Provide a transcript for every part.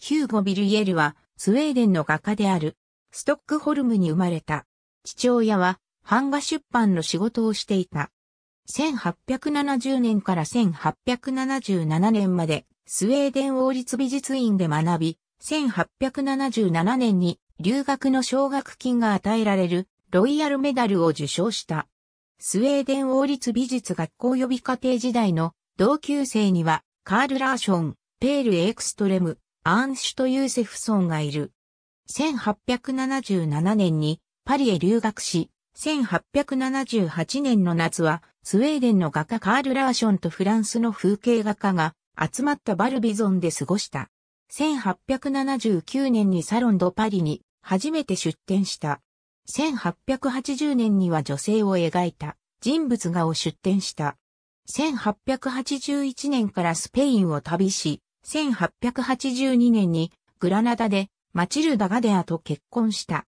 ヒューゴ・ビルイエルは、スウェーデンの画家である、ストックホルムに生まれた。父親は、版画出版の仕事をしていた。1870年から1877年まで、スウェーデン王立美術院で学び、1877年に留学の奨学金が与えられるロイヤルメダルを受賞した。スウェーデン王立美術学校予備課程時代の同級生にはカール・ラーション、ペール・エクストレム、アーンシュト・ユーセフソンがいる。1877年にパリへ留学し、1878年の夏はスウェーデンの画家カール・ラーションとフランスの風景画家が集まったバルビゾンで過ごした。1879年にサロンド・パリに初めて出展した。1880年には女性を描いた人物画を出展した。1881年からスペインを旅し、1882年にグラナダでマチルダ・ガデアと結婚した。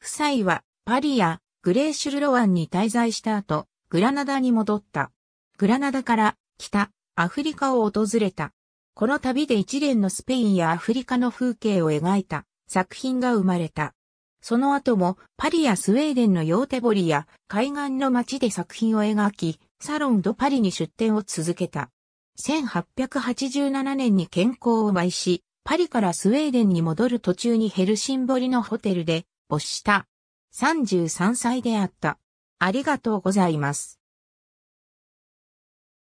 夫妻はパリやグレーシュルロワンに滞在した後、グラナダに戻った。グラナダから北アフリカを訪れた。この旅で一連のスペインやアフリカの風景を描いた作品が生まれた。その後もパリやスウェーデンのヨーテボリや海岸の街で作品を描き、サロンドパリに出展を続けた。1887年に健康を害し、パリからスウェーデンに戻る途中にヘルシンボリのホテルで没した。33歳であった。ありがとうございます。